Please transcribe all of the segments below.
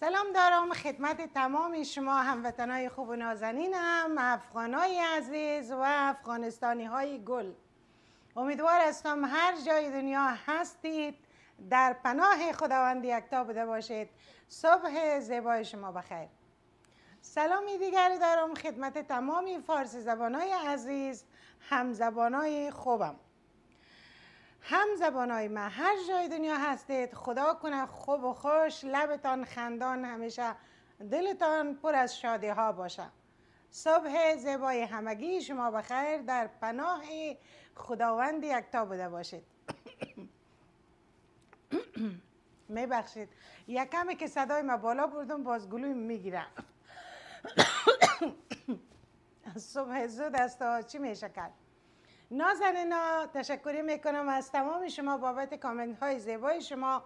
سلام دارم خدمت تمام شما های خوب و نازنینم افغانای عزیز و افغانستانی های گل امیدوار هستم هر جای دنیا هستید در پناه خداوند یکتا بوده باشید صبح زیبای شما بخیر سلامی دیگر دارم خدمت تمامی فارسی زبانای عزیز همزبانهای خوبم هم زبانای ما هر جای دنیا هستید خدا کنه خوب و خوش لبتان خندان همیشه دلتان پر از شادی ها باشه صبح زیبای همگی شما بخیر در پناه خداوند یکتا بوده باشید میبخشید یکمی که صدای ما بالا بردم باز گلوی میگیرم صبح زود است چی میشه کرد نازنینا نا تشکری میکنم از تمام شما بابت کامنت های زیبای شما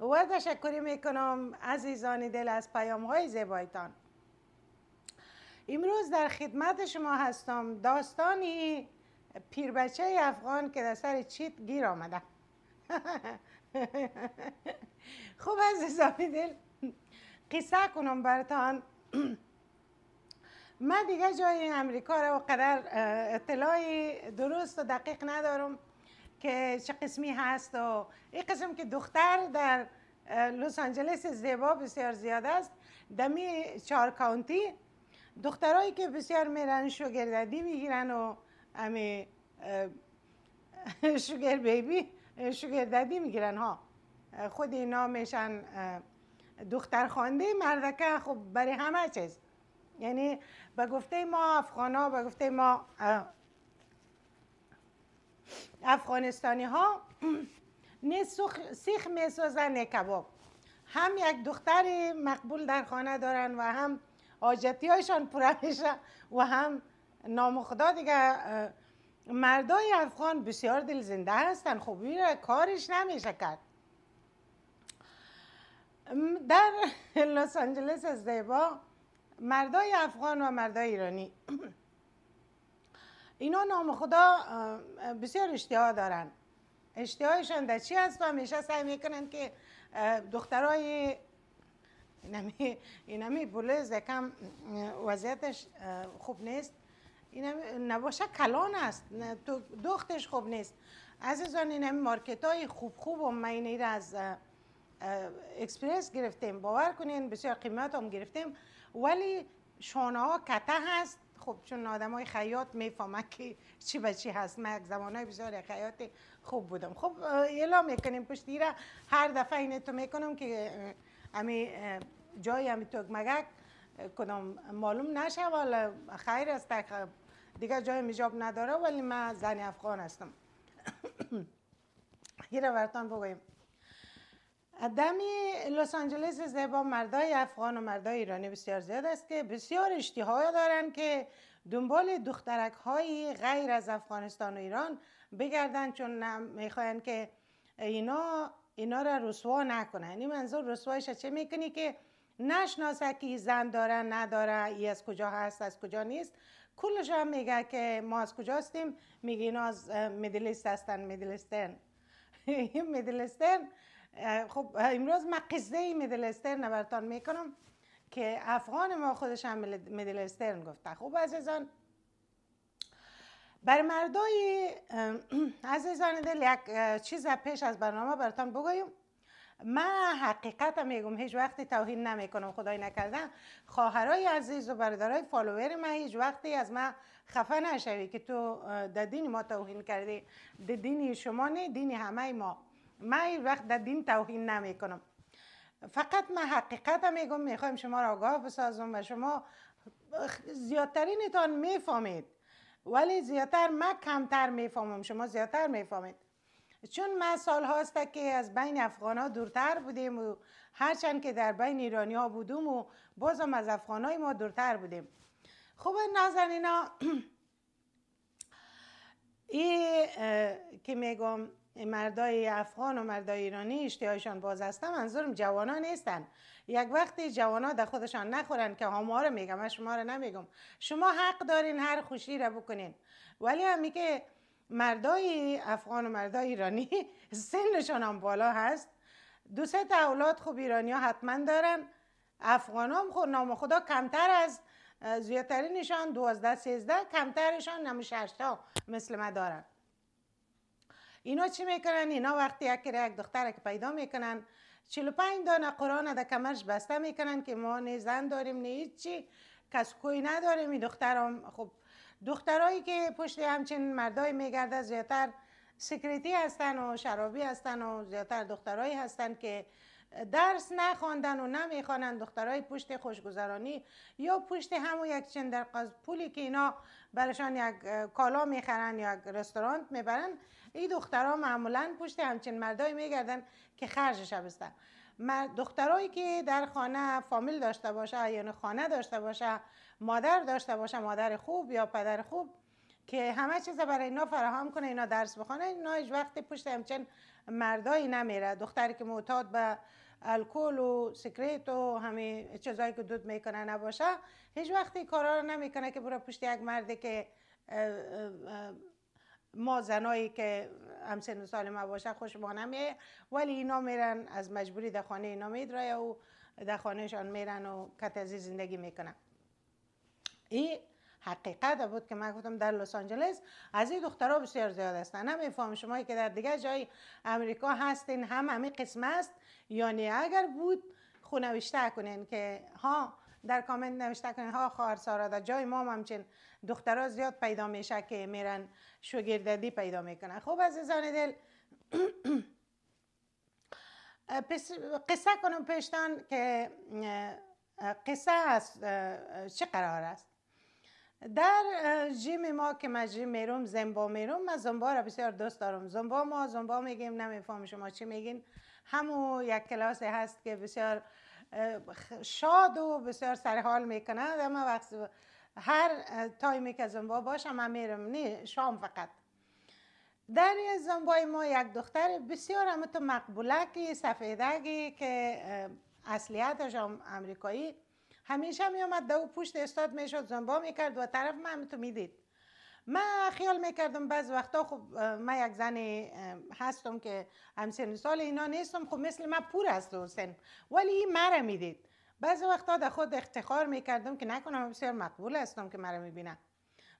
و تشکری میکنم عزیزان دل از پیام های زیبایتان امروز در خدمت شما هستم داستانی پیربچه افغان که در سر چیت گیر آمده خوب عزیزان دل قصه کنم برتان من دیگه جای امریکا رو قدر اطلاعی درست و دقیق ندارم که چه قسمی هست و این قسم که دختر در لس آنجلس زیبا بسیار زیاد است دمی چهار کاونتی دخترایی که بسیار میرن ددی میگیرن و امی شوگر بیبی ددی میگیرن ها خود اینا میشن دختر خوانده مردکه خب برای همه چیز یعنی به گفته ما ها به گفته ما افغانستانی ها نه سیخ می نه کباب هم یک دختر مقبول در خانه دارن و هم آجتی هایشان پوره میشه و هم نام خدا دیگه مردای افغان بسیار دل زنده هستن خب این کارش نمیشه کرد در لس آنجلس دیبا مردای افغان و مردای ایرانی اینا نام خدا بسیار اشتها دارن اشتهایشان در چی هست و همیشه سعی میکنن که دخترای اینمی اینمی بله یکم وضعیتش خوب نیست این نباشه کلان است دختش خوب نیست عزیزان این همین مارکت های خوب خوب و من از اکسپرس گرفتیم باور کنین بسیار قیمت هم گرفتیم ولی شانه ها کته هست خب چون آدم های خیاط میفهمن که چی با چی هست من زمان های بسیار خیاط خوب بودم خب اعلام میکنیم پشت دیره هر دفعه اینه تو میکنم که امی جای امی مگک کدام معلوم نشه ولی خیر است خب، دیگه جای میجاب نداره ولی من زنی افغان هستم یه برتان بگویم دمی لس آنجلس زیبا مردای افغان و مردای ایرانی بسیار زیاد است که بسیار اشتها دارن که دنبال دخترک های غیر از افغانستان و ایران بگردن چون میخواین که اینا اینا را رسوا نکنن این منظور رسوایش چه میکنی که نشناسه که زن داره نداره ای از کجا هست از کجا نیست کلش هم میگه که ما از کجا هستیم میگه اینا از مدلیست هستن مدلستن این مدلستن خب امروز من قصه مدل استرن براتان میکنم که افغان ما خودش هم مدل استرن گفته خب عزیزان بر مردای عزیزان دل یک چیز پیش از برنامه براتان بگویم من حقیقت میگم هیچ وقتی توهین نمیکنم خدای نکرده خواهرای عزیز و برادرای فالوور من هیچ وقتی از من خفه نشوی که تو در دین ما توهین کردی در شما نه دین همه ما من این وقت در دین توهین نمی کنم فقط من حقیقت هم میگم میخوایم شما را آگاه بسازم و شما زیادترینتان میفهمید ولی زیادتر من کمتر میفهمم شما زیادتر میفهمید چون من سال هاست که از بین افغان ها دورتر بودیم و هرچند که در بین ایرانی ها بودم و هم از افغان های ما دورتر بودیم خوب نازنینا، ای که میگم مردای افغان و مردای ایرانی اشتیایشان باز است منظورم جوانان نیستن یک وقتی جوانا در خودشان نخورن که ما رو میگم من شما رو نمیگم شما حق دارین هر خوشی را بکنین ولی همی که مردای افغان و مردای ایرانی سنشان هم بالا هست دو سه تا اولاد خوب ایرانی ها حتما دارن افغان هم خود نام خدا کمتر از زیادترینشان دوازده سیزده کمترشان نمیشه تا مثل ما دارن اینا چی میکنن اینا وقتی یک یک دختر که پیدا میکنن 45 دانه قرآن در کمرش بسته میکنن که ما نه زن داریم نه چی کس کوی نداریم این دخترام خب دخترایی که پشت همچین مردای میگرده زیادتر سکریتی هستن و شرابی هستن و زیادتر دخترایی هستن که درس نخواندن و نمیخوانند دخترای پشت خوشگذرانی یا پشت همون یک چندر پولی که اینا برشان یک کالا میخرن یا یک رستوران میبرن این دخترها معمولا پشت همچین مردای میگردن که خرجش مرد دخترایی که در خانه فامیل داشته باشه یا خانه داشته باشه مادر داشته باشه مادر خوب یا پدر خوب که همه چیز برای اینا فراهم کنه اینا درس بخونه اینا هیچ وقت پشت همچین مردایی نمیره دختری که معتاد به الکل و سکریت و همه چیزایی که دود میکنه نباشه هیچ وقتی کارا رو نمیکنه که برای پشت یک مرد که ما زنایی که همسن و سال ما باشه خوش ولی اینا میرن از مجبوری در خانه اینا میدره و در خانهشان میرن و کتزی زندگی میکنن این حقیقت بود که من گفتم در لس آنجلس از این دخترها بسیار زیاد هستن هم فهم شما که در دیگه جای امریکا هستین هم همه قسم است یعنی اگر بود خونوشته کنین که ها در کامنت نوشته کنین ها خواهر سارا در جای ما همچین دخترها زیاد پیدا میشه که میرن شوگرددی پیدا میکنن خب عزیزان دل قصه کنم پیشتان که قصه از چه قرار است در جیم ما که من جیم میروم زنبا میروم من زنبا را بسیار دوست دارم زنبا ما زنبا میگیم نمیفهم شما چی میگین همو یک کلاس هست که بسیار شاد و بسیار سرحال میکنند اما وقت هر تایمی که زنبا باشم من میرم نه شام فقط در زنبای ما یک دختر بسیار هم تو مقبولکی سفیدگی که اصلیتش هم امریکایی همیشه آمد دو پشت استاد می شد، زنبا کرد و طرف من تو میدید من خیال میکردم بعض وقتا خب من یک زن هستم که سن سال اینا نیستم خب مثل من پور هستم سن ولی این مرا میدید بعض وقتا در خود می میکردم که نکنم بسیار مقبول هستم که مرا بینم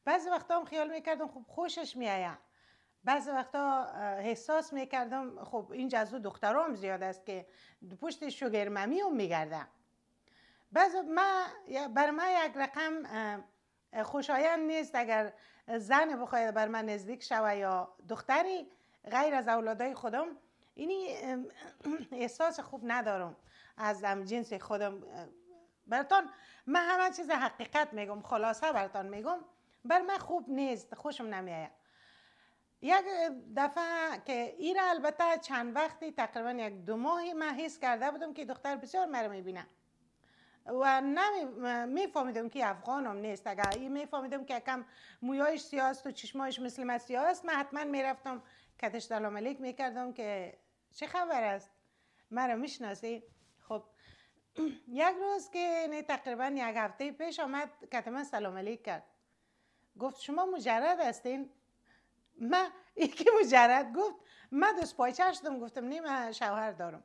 بعض وقتا هم خیال میکردم خب خوشش می آیم. بعض وقتا احساس میکردم خب این جزو دخترام زیاد است که پشت شوگرممی هم گردم. بعض ما بر ما یک رقم خوشایند نیست اگر زن بخواید بر من نزدیک شوه یا دختری غیر از اولادای خودم اینی احساس خوب ندارم از جنس خودم برتان من همه چیز حقیقت میگم خلاصه برتان میگم بر من خوب نیست خوشم نمیاد یک دفعه که ایره البته چند وقتی تقریبا یک دو ماهی من حس کرده بودم که دختر بسیار مرا میبینه و نمیفهمیدم که افغانم نیست اگر می میفهمیدم که کم مویایش سیاست و چشمایش مثل من سیاست من حتما میرفتم کتش دلام علیک میکردم که چه خبر است مرا میشناسی خب یک روز که نه یعنی تقریبا یک هفته پیش آمد کت من سلام علیک کرد گفت شما مجرد هستین من یکی مجرد گفت من دوست پایچه شدم گفتم نه شوهر دارم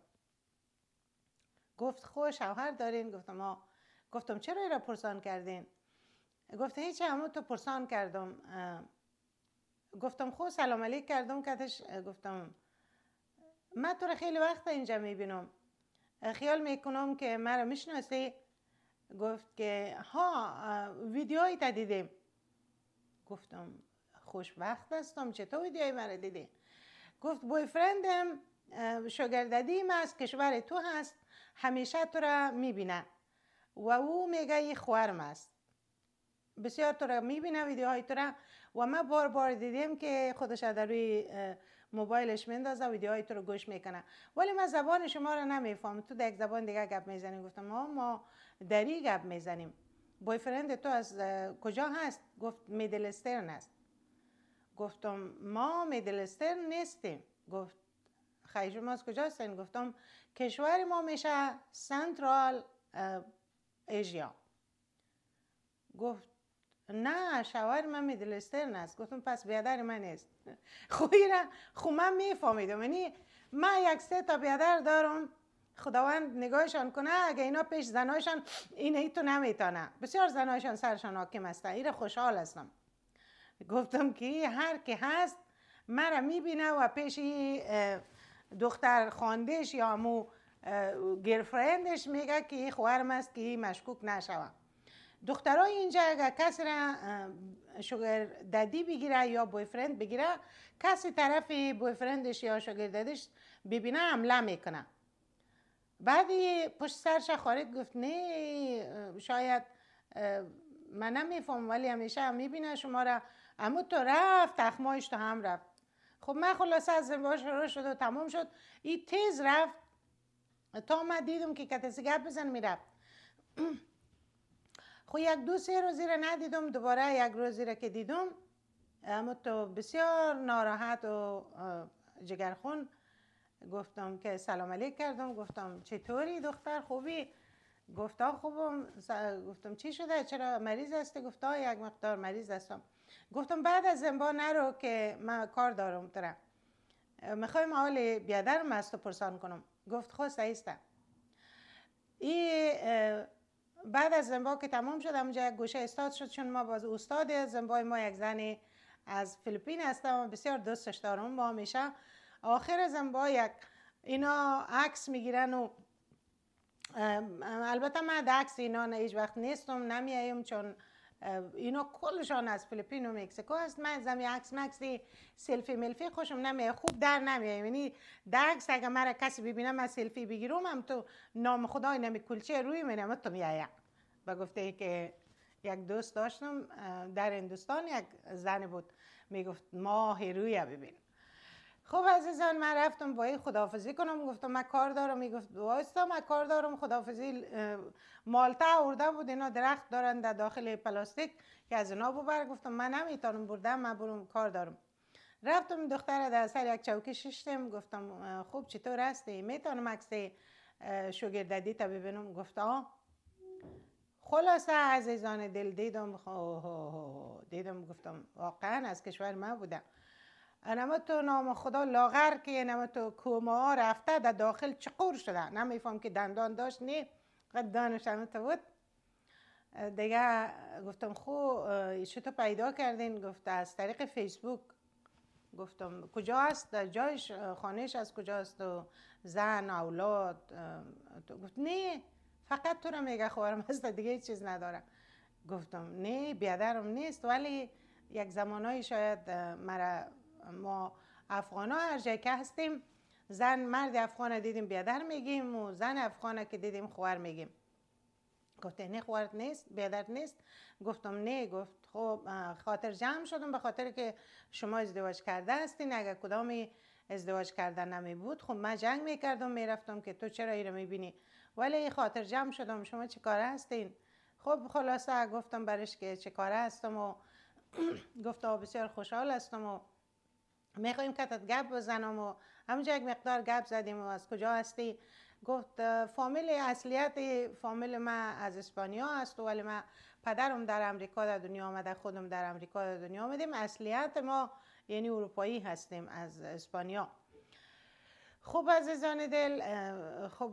گفت خوش شوهر دارین گفتم ما گفتم چرا ایرا پرسان کردین گفته هیچ همون تو پرسان کردم گفتم خوش خب، سلام علیک کردم کتش گفتم من تو خیلی وقت اینجا میبینم خیال میکنم که مرا میشناسی گفت که ها ویدیو تا دیدیم گفتم خوش وقت هستم چطور ویدیو مرا دیدی گفت بوی فرندم شوگرددی از کشور تو هست همیشه تو را میبینه و او میگه ای خوارم است بسیار تو را میبینه ویدیوهای تو را و ما بار بار دیدیم که خودش در روی موبایلش میندازه ویدیوهای تو رو گوش میکنه ولی من زبان شما را نمیفهم. تو در زبان دیگه گپ میزنی گفتم ما ما دری گپ میزنیم بوی تو از کجا هست گفت میدلستر است گفتم ما میدلستر نیستیم گفت خیجم از کجاستین یعنی گفتم کشور ما میشه سنترال ایژیا گفت نه شوهر من میدلسترن است گفتم پس بیادر من است خوی را خو من میفهمیدم یعنی من یک سه تا بیادر دارم خداوند نگاهشان کنه اگه اینا پیش زنایشان این تو نمیتانه بسیار زنایشان سرشان حاکم هستن ایره خوشحال هستم گفتم که هر که هست مرا میبینه و پیش دختر خاندش یا مو گرفرندش میگه که این خوهرم است که مشکوک نشوم دخترای اینجا اگر کسی را شوگر ددی بگیره یا بویفرند بگیره کسی طرف بویفرندش یا شوگر ددیش ببینه حمله میکنه بعدی پشت سرش خارج گفت نه شاید من نمیفهم ولی همیشه هم میبینه شما را اما تو رفت اخمایش تو هم رفت خب من خلاصه از زنبار شروع شد و تمام شد این تیز رفت تا من دیدم که کتسی گپ بزن میرفت خب یک دو سه روزی را ندیدم دوباره یک روزی را که دیدم اما تو بسیار ناراحت و جگرخون گفتم که سلام علیک کردم گفتم چطوری دختر خوبی گفتا خوبم گفتم چی شده چرا مریض هستی گفتا یک مقدار مریض هستم گفتم بعد از زنبا نرو که من کار دارم ترم میخوایم حال بیادرم از تو پرسان کنم گفت خواه خب سعیستم ای بعد از زنبا که تمام شد همونجا یک گوشه استاد شد چون ما باز استاد زنبای ما یک زنی از فیلیپین هستم و بسیار دوستش دارم با همیشه آخر زنبا یک اینا عکس میگیرن و البته من عکس اینا هیچ وقت نیستم نمیایم چون اینا کلشان از فلیپین و مکسیکو هست من زمی عکس دی، سلفی ملفی خوشم نمی خوب در نمی یعنی در عکس اگه مرا کسی ببینم من سلفی بگیرم هم تو نام خدای نمی کلچه روی نمی تو میایم و گفته که یک دوست داشتم در هندوستان یک زن بود میگفت ماه روی ببین خب عزیزان من رفتم با این خداحافظی کنم گفتم من کار دارم میگفت وایستا من کار دارم خداحافظی مالتا آورده بود اینا درخت دارن در داخل پلاستیک که از اینا ببر گفتم من نمیتونم بردم من برم کار دارم رفتم دختر در سر یک چوکی ششتم گفتم خوب چطور هستی میتونم عکس شوگرددی تا ببینم گفت آه خلاصه عزیزان دل دیدم خب، دیدم گفتم واقعا از کشور من بودم نمی تو نام خدا لاغر که نمی تو کوما ها رفته در داخل چقور شده نمیفهم که دندان داشت نه قد دانش تو بود دیگه گفتم خو چه تو پیدا کردین گفت از طریق فیسبوک گفتم کجا هست در جایش خانهش از کجاست و زن اولاد گفت نه فقط تو را میگه خوارم هست دیگه چیز ندارم گفتم نه بیادرم نیست ولی یک زمانایی شاید مرا ما افغان ها هر جای که هستیم زن مرد افغان دیدیم بیادر میگیم و زن افغان که دیدیم خوار میگیم گفت نه خوارت نیست بیادر نیست گفتم نه گفت خب خاطر جمع شدم به خاطر که شما ازدواج کرده هستین اگر کدامی ازدواج کردن نمی بود خب من جنگ میکردم میرفتم که تو چرا می میبینی ولی خاطر جمع شدم شما چه کاره هستین خب خلاصه گفتم برش که چه کاره هستم و گفت بسیار خوشحال هستم و میخوایم کتت گپ بزنم و همونجا یک مقدار گپ زدیم و از کجا هستی گفت فامیل اصلیت فامیل ما از اسپانیا است ولی ما پدرم در امریکا در دنیا آمده خودم در امریکا در دنیا آمدیم اصلیت ما یعنی اروپایی هستیم از اسپانیا خب عزیزان دل خب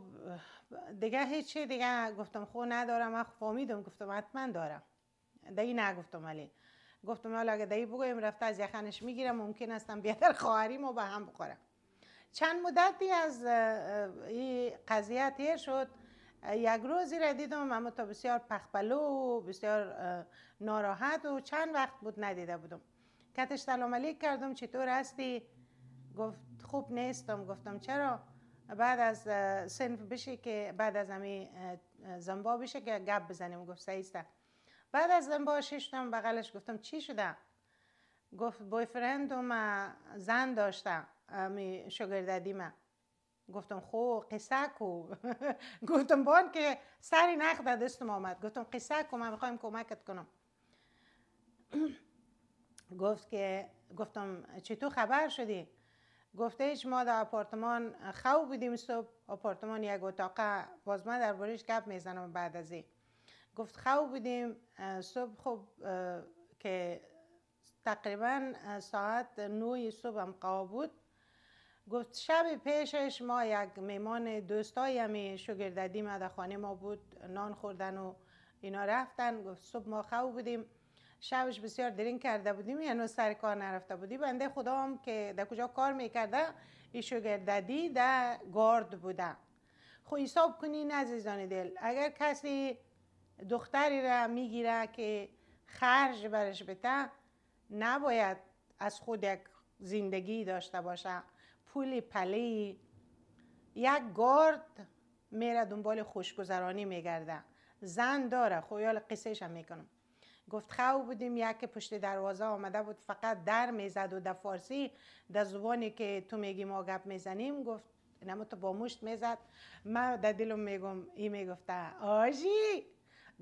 دیگه هیچی دیگه گفتم خو ندارم من خوامیدم خب گفتم حتما دارم دیگه نگفتم ولی گفتم حالا اگه دایی بگویم رفته از یخنش میگیرم ممکن هستم بیادر خواهری ما به هم بخورم چند مدتی از این قضیه تیر شد یک روزی را دیدم اما تا بسیار پخپلو و بسیار ناراحت و چند وقت بود ندیده بودم کتش سلام علیک کردم چطور هستی گفت خوب نیستم گفتم چرا بعد از سنف بشه که بعد از همین زنبا بشه که گپ بزنیم گفت سعیستم بعد از باشیش شدم بغلش گفتم چی شده؟ گفت بوی فرند زن داشتم می شوگر گفتم خو خب، قصه کو گفتم بان که سری نخ دستم آمد گفتم قصه کو من میخوایم کمکت کنم گفت که گفتم چی خبر شدی گفته هیچ ما در آپارتمان خو بودیم صبح آپارتمان یک اتاقه باز من در بارش گپ میزنم بعد از این گفت خو بودیم صبح خب که تقریبا ساعت نوی صبح هم قوا بود گفت شب پیشش ما یک میمان دوستای همی شگرددی مده خانه ما بود نان خوردن و اینا رفتن گفت صبح ما خو بودیم شبش بسیار درین کرده بودیم یعنی سر کار نرفته بودی بنده خدا هم که در کجا کار میکرده ای شگرددی در گارد بوده خب حساب کنی عزیزان دل اگر کسی دختری را میگیره که خرج برش بته نباید از خود یک زندگی داشته باشه پول پلی یک گارد میره دنبال خوشگذرانی میگرده زن داره خویال خب قصهش هم میکنم گفت خو بودیم یک پشت دروازه آمده بود فقط در میزد و در فارسی در زبانی که تو میگی ما گپ میزنیم گفت نه تو با مشت میزد من در دلم میگم این میگفته آجی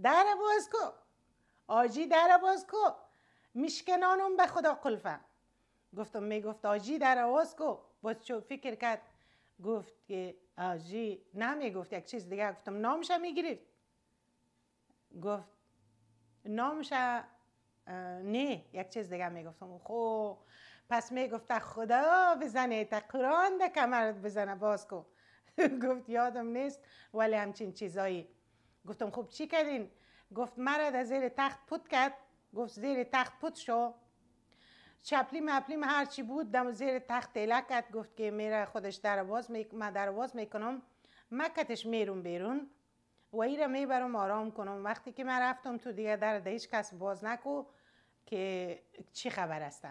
در باز کو آجی در باز کو میشکنانم به خدا قلفه گفتم میگفت آجی در آواز کو باز چو فکر کرد گفت که آجی نمیگفت یک چیز دیگه گفتم نامش میگیری. گفت نامش نه یک چیز دیگه میگفتم خو خب، پس میگفت خدا بزنه تا قرآن کمرت بزنه باز کو گفت یادم نیست ولی همچین چیزایی گفتم خب چی کردین گفت مرا در زیر تخت پود کرد گفت زیر تخت پود شو چپلی اپلیم هر چی بود دم زیر تخت تلک کرد گفت که میره خودش درواز می... درواز میکنم مکتش میرون بیرون و را میبرم آرام کنم وقتی که من رفتم تو دیگه در هیچ کس باز نکو که چی خبر است.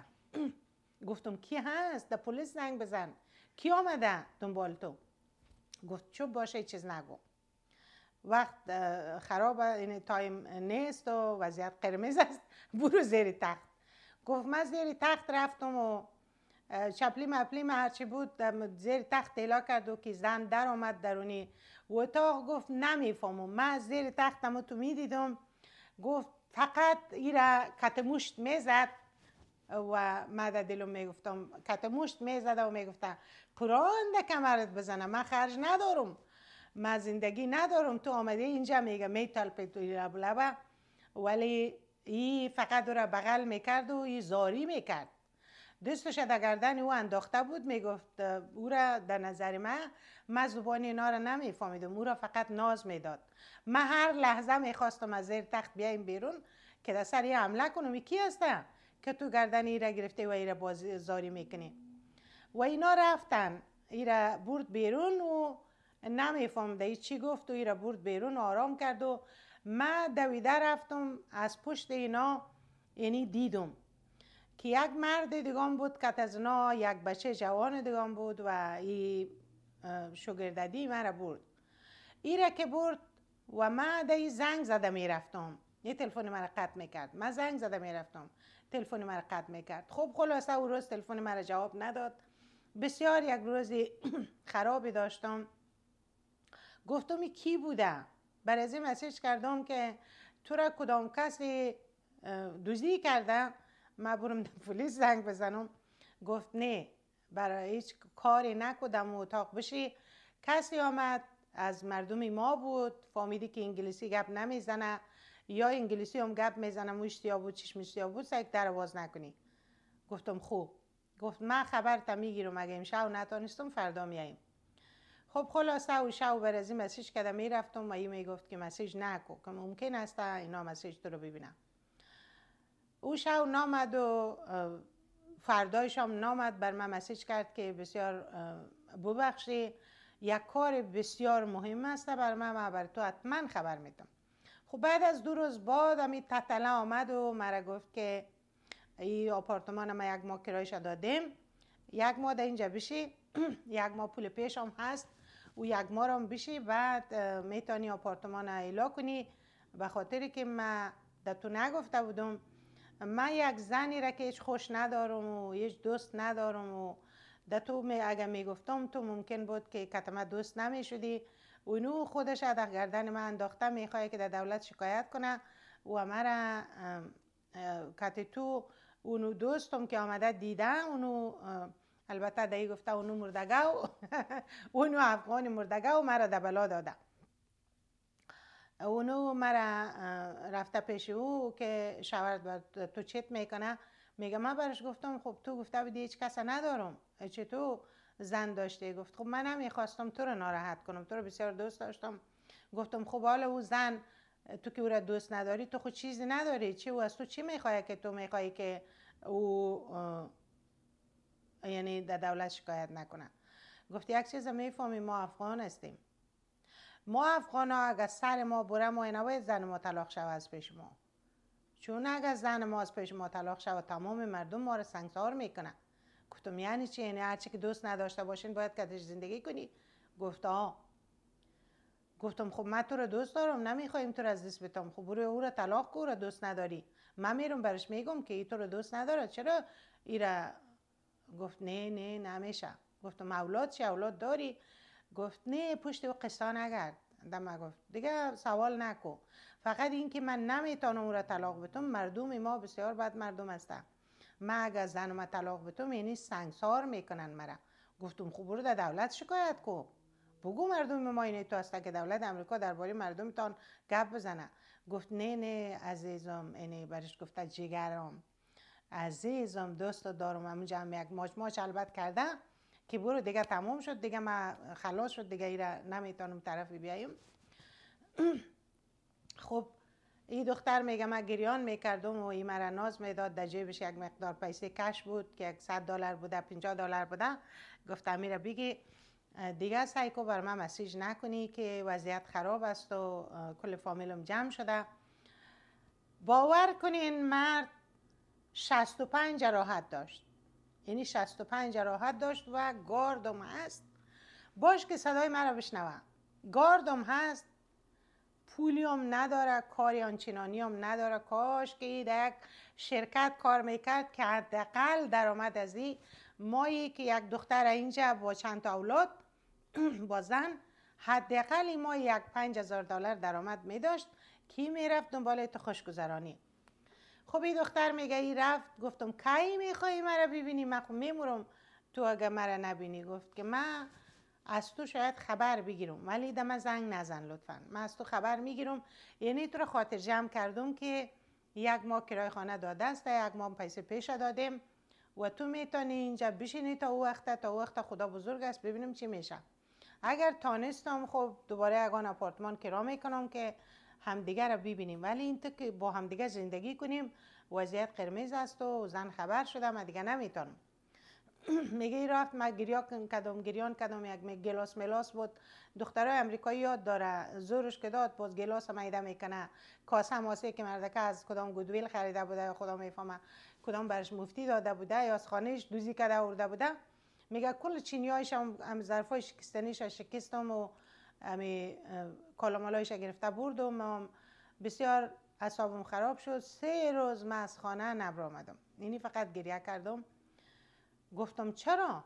گفتم کی هست در پلیس زنگ بزن کی آمده دنبال تو گفت چوب باشه چیز نگو وقت خراب این یعنی تایم نیست و وضعیت قرمز است برو زیر تخت گفت من زیر تخت رفتم و چپلی مپلی هرچی بود زیر تخت تلا کرد و که زن در آمد درونی و اتاق گفت نمیفهمم من زیر تختم تو میدیدم گفت فقط را کتموشت میزد و من در دلم میگفتم کتموشت میزد و میگفتم ده کمرت بزنم من خرج ندارم ما زندگی ندارم تو آمده اینجا میگه میتال پتوی لبا ولی ای فقط را بغل میکرد و ای زاری میکرد دستش در گردن او انداخته بود میگفت او را در نظر من من زبان اینا را نمیفهمیدم او را فقط ناز میداد ما هر لحظه میخواستم از زیر تخت بیایم بیرون که در سر حمله کنم کی هستم که تو گردن ای را گرفته و ای را بازی زاری میکنی و اینا رفتن ای را برد بیرون و نمیفهم دایی چی گفت و را برد بیرون آرام کرد و ما دویده رفتم از پشت اینا یعنی دیدم که یک مرد دیگان بود که از اینا یک بچه جوان دیگان بود و ای شگرددی مرا برد را که برد و ما دایی زنگ زده میرفتم یه تلفن مرا قطع میکرد من زنگ زده میرفتم تلفن مرا قطع میکرد خب خلاصه او روز تلفن مرا جواب نداد بسیار یک روزی خرابی داشتم گفتم کی بوده برای از این مسیج کردم که تو را کدام کسی دوزی کرده ما برم پلیس زنگ بزنم گفت نه برای هیچ کاری نکدم و اتاق بشی کسی آمد از مردم ما بود فامیدی که انگلیسی گپ نمیزنه یا انگلیسی هم گپ میزنه و اشتیا بود چشم اشتیا بود سگ باز نکنی گفتم خوب گفت من خبرت میگیرم اگه امشب نتانستم فردا میاییم خب خلاصه او شب برزی مسیج کردم میرفتم و این گفت که مسیج نکو که ممکن است اینا مسیج تو رو ببینم او شب نامد و فردایش هم نامد بر من مسیج کرد که بسیار ببخشی یک کار بسیار مهم است بر من بر تو حتما خبر میدم خب بعد از دو روز بعد امی تطلا آمد و مرا گفت که این آپارتمان ما یک ماه کرایش دادیم یک ماه در اینجا بشی یک ماه پول پیش هم هست او یک ما بشی بعد میتانی آپارتمان ایلا کنی به که من در تو نگفته بودم من یک زنی را که هیچ خوش ندارم و هیچ دوست ندارم و در تو می اگر میگفتم تو ممکن بود که کتما دوست نمیشدی اونو خودش در گردن من انداخته میخواه که در دولت شکایت کنه و مرا کت تو اونو دوستم که آمده دیدن اونو البته دایی گفته اونو مردگه و اونو افغان مردگه و مرا بلا داده اونو مرا رفته پیش او که بر تو چیت میکنه میگه من برش گفتم خب تو گفته بودی هیچ کس ندارم چه تو زن داشته گفت خب منم میخواستم تو رو ناراحت کنم تو رو بسیار دوست داشتم گفتم خب حالا او زن تو که او را دوست نداری تو خود چیزی نداری چی او از تو چی میخوای که تو میخوای که او یعنی در دولت شکایت نکنن گفت یک چیز میفهمی ما افغان هستیم ما افغان ها اگر سر ما بره ما نباید زن ما طلاق شود از پیش ما چون اگر زن ما از پیش ما طلاق و تمام مردم ما رو سنگسار میکنن گفتم یعنی چی یعنی هرچی که دوست نداشته باشین باید کدش زندگی کنی گفت آه گفتم خب من تو رو دوست دارم نمیخوایم تو رو از دست بتام خب برو او رو طلاق کو رو دوست نداری من میرم برش میگم که ای تو رو دوست نداره چرا ای گفت نه نه نمیشه گفتم اولاد چی اولاد داری گفت نه پشت و قصه نگرد دم گفت دیگه سوال نکو فقط این که من نمیتونم او را طلاق بتم مردم ما بسیار بد مردم هستم ما اگر زن ما طلاق بتم یعنی سنگسار میکنن مرا گفتم خوب برو در دولت شکایت کو بگو مردم ما اینه تو هسته که دولت امریکا درباره تان گپ بزنه گفت نه نه عزیزم اینه برش گفته جگرم عزیزم دوست دارم همونجا هم یک ماش ماش البت کردم که برو دیگه تمام شد دیگه ما خلاص شد دیگه ایره نمیتونم طرف بیایم خب این دختر میگه من گریان میکردم و این مرا ناز میداد در جیبش یک مقدار پیسه کش بود که 100 دلار بوده پینجا دلار بوده گفتم میره بگی دیگه سایکو بر من مسیج نکنی که وضعیت خراب است و کل فامیلم جمع شده باور کنین مرد 65 جراحت داشت یعنی 65 جراحت داشت و گاردم هست باش که صدای مرا بشنوم گاردم هست پولیوم نداره کاری آنچنانی نداره کاش که در یک شرکت کار میکرد که حداقل درآمد از این مایی که یک دختر اینجا با چند تا اولاد با زن حداقل ما یک پنج هزار دلار درآمد می داشت کی میرفت دنبال تو خوشگذرانی خب این دختر میگه ای رفت گفتم کی میخوای مرا ببینی من خب میمورم تو اگه مرا نبینی گفت که من از تو شاید خبر بگیرم ولی دم زنگ نزن لطفا من از تو خبر میگیرم یعنی تو رو خاطر جمع کردم که یک ماه کرای خانه داده است یک ماه پیسه پیش دادیم و تو میتونی اینجا بشینی تا او وقت تا او وقت خدا بزرگ است ببینیم چی میشه اگر تانستم خب دوباره اگان آپارتمان کرا میکنم که همدیگه را ببینیم ولی این که با همدیگه زندگی کنیم وضعیت قرمز است و زن خبر شده ما دیگه نمیتونم میگه ای رفت ما گریا کدام گریان کدام یک گلاس ملاس بود دخترای امریکایی یاد داره زورش که داد باز گلاس ایده میکنه کاسه ماسه که مردکه از کدام گودویل خریده بوده یا خدا میفهمه کدام برش مفتی داده بوده یا از خانهش دوزی کرده بوده میگه کل چینی هایش هم ظرفای شکستنیش شکستم و امی کالامالایش گرفته برد و بسیار اصابم خراب شد سه روز من از خانه نبر آمدم یعنی فقط گریه کردم گفتم چرا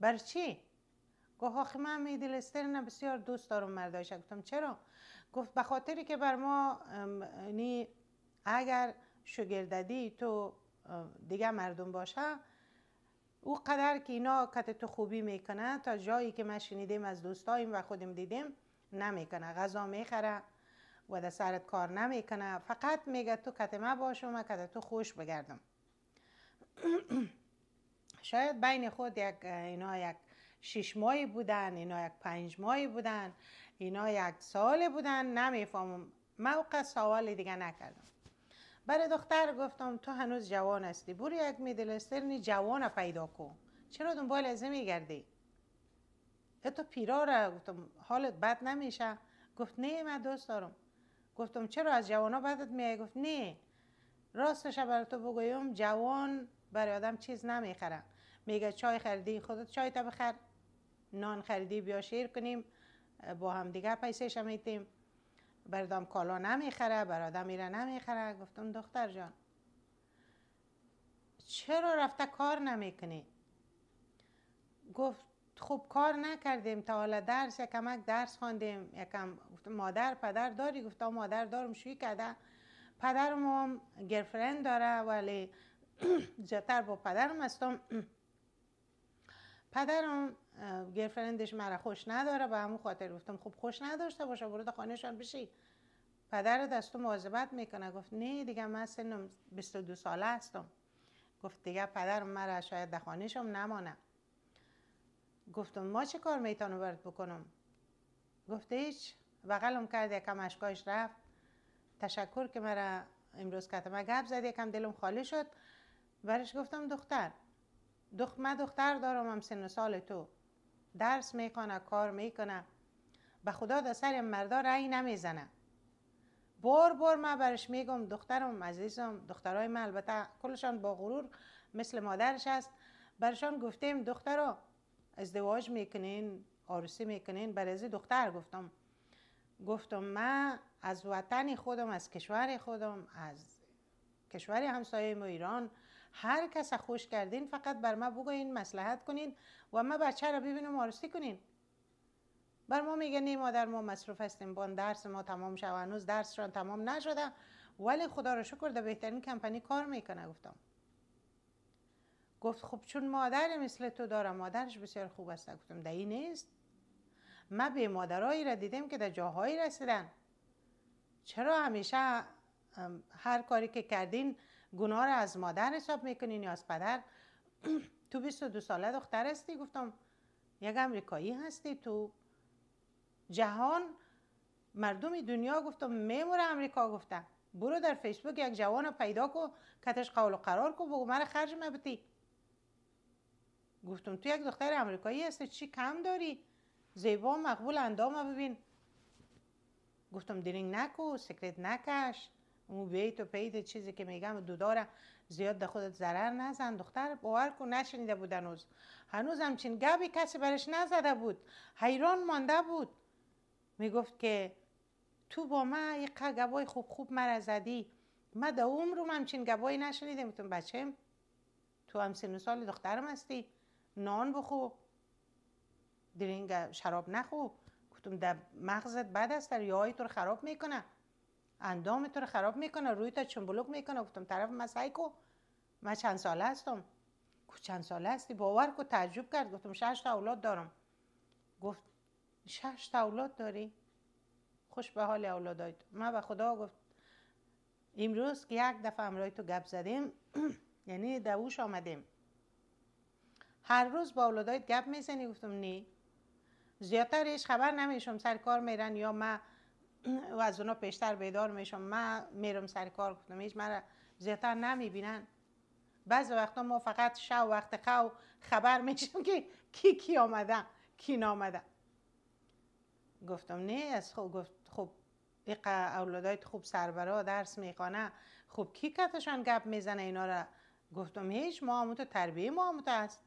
بر چی گفت آخه من میدل نه بسیار دوست دارم مردایش گفتم چرا گفت به خاطری که بر ما یعنی اگر شگرددی تو دیگه مردم باشه او قدر که اینا کت تو خوبی میکنه تا جایی که من شنیدیم از دوستایم و خودم دیدیم نمیکنه غذا میخره و در سرت کار نمیکنه فقط میگه تو کتمه باش و من تو خوش بگردم شاید بین خود یک اینا یک شش ماهی بودن اینا یک پنج ماهی بودن اینا یک سال بودن نمیفهمم موقع سوال دیگه نکردم برای دختر گفتم تو هنوز جوان هستی برو یک میدلسترنی جوان پیدا کن چرا دنبال از میگردی حتی را گفتم حالت بد نمیشه گفت نه من دوست دارم گفتم چرا از جوانا بدت میای گفت نه راستش برای تو بگویم جوان برای آدم چیز نمیخره میگه چای خریدی خودت چای تا بخر نان خریدی بیا شیر کنیم با هم دیگه پیسش میتیم بردام کالا نمیخره برادم میره نمیخره گفتم دختر جان چرا رفته کار نمیکنی گفت خب کار نکردیم تا حالا درس یکمک درس خواندیم یکم مادر پدر داری گفتم مادر دارم شوی کرده پدرم هم گرفرند داره ولی زیادتر با پدرم هستم پدرم گرفرندش مرا خوش نداره به همون خاطر گفتم خب خوش نداشته باشه برو خانهشان بشی پدر دستو مواظبت میکنه گفت نه دیگه من سنم 22 ساله هستم گفت دیگه پدرم مرا شاید در خانهشم نمانه گفتم ما چه کار میتونم برد بکنم گفته هیچ بغلم کرد یکم اشکاش رفت تشکر که مرا امروز کته ما گپ زد یکم دلم خالی شد برش گفتم دختر دخ دختر دارم هم سن سال تو درس میکنه کار میکنه به خدا در سر مردا رأی نمیزنه بار بار ما برش میگم دخترم عزیزم دخترای من البته کلشان با غرور مثل مادرش است برشان گفتیم دخترو. ازدواج میکنین آروسی میکنین برای دختر گفتم گفتم من از وطن خودم از کشور خودم از کشور همسایه ما ایران هر کس خوش کردین فقط بر ما بگوین مسلحت کنین و ما بچه را ببینم آروسی کنین بر ما میگه نه مادر ما مصروف هستیم بان درس ما تمام شد هنوز درسشان تمام نشده ولی خدا را شکر در بهترین کمپانی کار میکنه گفتم گفت خب چون مادر مثل تو دارم مادرش بسیار خوب است گفتم دهی نیست ما به مادرایی را دیدم که در جاهایی رسیدن چرا همیشه هر کاری که کردین گناه را از مادر حساب میکنین یا از پدر تو 22 ساله دختر هستی گفتم یک امریکایی هستی تو جهان مردم دنیا گفتم میموره امریکا گفتم برو در فیسبوک یک جوان پیدا کو کتش قول و قرار کو بگو من خرج مبتی گفتم تو یک دختر امریکایی هستی چی کم داری زیبا مقبول اندامه ببین گفتم درینگ نکو سکرت نکش او بیت تو پید چیزی که میگم دو داره زیاد به خودت ضرر نزن دختر باور کن نشنیده بود هنوز هنوز همچین گبی کسی برش نزده بود حیران مانده بود میگفت که تو با ما یک گبای خوب خوب مرا زدی ما در عمرم همچین گبایی نشنیده میتون بچه تو هم سن سال دخترم هستی نان بخو درینگ شراب نخو کتوم در مغزت بعد است در یه تو رو خراب میکنه اندام تو رو خراب میکنه روی تا چنبلوک میکنه گفتم طرف من سعی کو من چند سال هستم گفت چند سال هستی باور کو تعجب کرد گفتم شش تا اولاد دارم گفت شش تا اولاد داری خوش به حال اولادای من به خدا گفت امروز که یک دفعه امرای تو گپ زدیم یعنی دوش آمدیم هر روز با اولادایت گپ میزنی گفتم نه زیادترش خبر نمیشم سر کار میرن یا من و از اونا پیشتر بیدار میشم من میرم سر کار گفتم هیچ مرا زیادتر نمیبینن بعض وقتا ما فقط شو وقت قو خبر میشم که کی کی آمده. کی نامده. گفتم نه از خوب گفت خب اولادایت خوب سربرا درس میخوانه خوب کی کتشان گپ میزنه اینا را گفتم هیچ ما همونتا تربیه ما همونتا است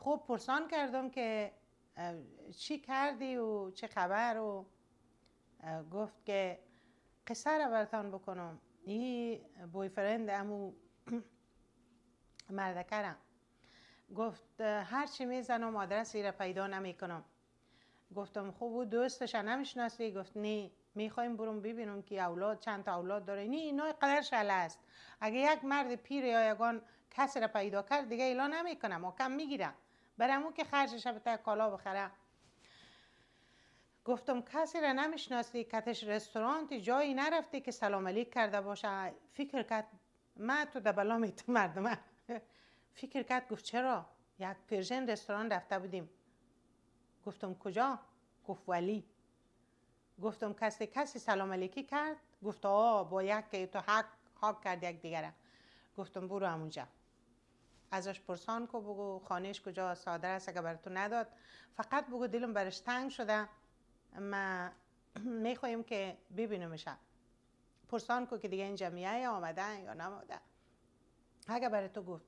خب پرسان کردم که چی کردی و چه خبر و گفت که قصه را برتان بکنم این بوی فرند امو مردکرم گفت هر چی میزنم آدرس را پیدا نمیکنم گفتم خوب و دوستش نمیشناسی گفت نه میخوایم بروم ببینم که اولاد چند تا اولاد داره نه اینا قدر شله است اگه یک مرد پیر یا یگان کسی را پیدا کرد دیگه ایلا کنم و کم میگیرم برم که خرج شب تا کالا بخرم گفتم کسی را نمیشناسی کتش رستورانتی جایی نرفته که سلام علیک کرده باشه فکر کرد ما تو دبلا میتو مردم فکر کرد گفت چرا یک پرژن رستوران رفته بودیم گفتم کجا گفت ولی گفتم کسی کسی سلام علیکی کرد گفت آه با یک که تو حق حق کرد یک دیگره گفتم برو همونجا ازش پرسان کو بگو خانهش کجا صادر است اگر برای نداد فقط بگو دلم برش تنگ شده ما میخوایم که ببینمش پرسان کو که دیگه این جمعیه آمده یا نماده اگر برای تو گفت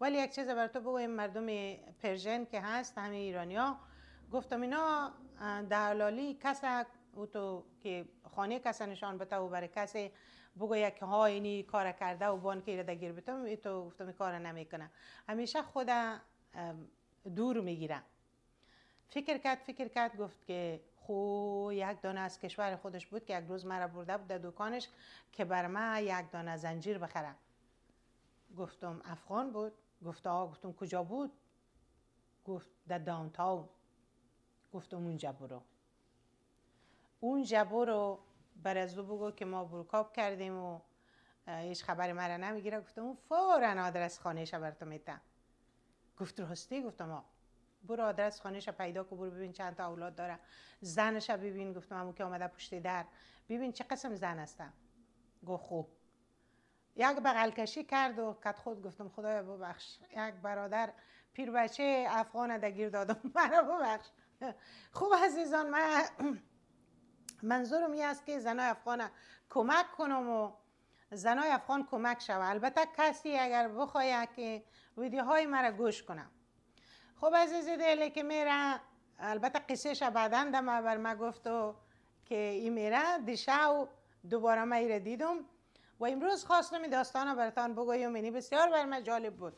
ولی یک چیز برای تو بگو این مردم پرژن که هست همه ایرانیا گفتم اینا دلالی کس او تو که خانه کس نشان بده برای کسی بگو یک ها اینی کار کرده و بان که دگیر بتم ای تو گفتم کار نمیکنه همیشه خود دور میگیره فکر کرد فکر کرد گفت که خو یک دانه از کشور خودش بود که یک روز مرا برده بود در دکانش که بر من یک دانه زنجیر بخره گفتم افغان بود گفت آه گفتم کجا بود گفت در دا داونتاون گفتم اونجا برو اونجا برو بر از دو بگو که ما بروکاپ کردیم و هیچ خبر مرا نمیگیره گفتم اون فورا آدرس خانهش براتو میتم گفت راستی گفتم ما برو آدرس خانهش پیدا کن برو ببین چند تا اولاد داره زنش ببین گفتم امو که آمده پشت در ببین چه قسم زن هستم گفت خوب یک بغل کشی کرد و کت خود گفتم خدایا ببخش یک برادر پیر بچه افغان دگیر دادم مرا ببخش خوب عزیزان من منظورم این است که زنای افغان کمک کنم و زنای افغان کمک شوه البته کسی اگر بخواید که ویدیوهای را گوش کنم خب عزیز دلی که میره البته قصهش بعدا دم بر ما گفت و که این میره دیشب دوباره ما را دیدم و امروز خواستم داستان براتان بگویم اینی بسیار بر من جالب بود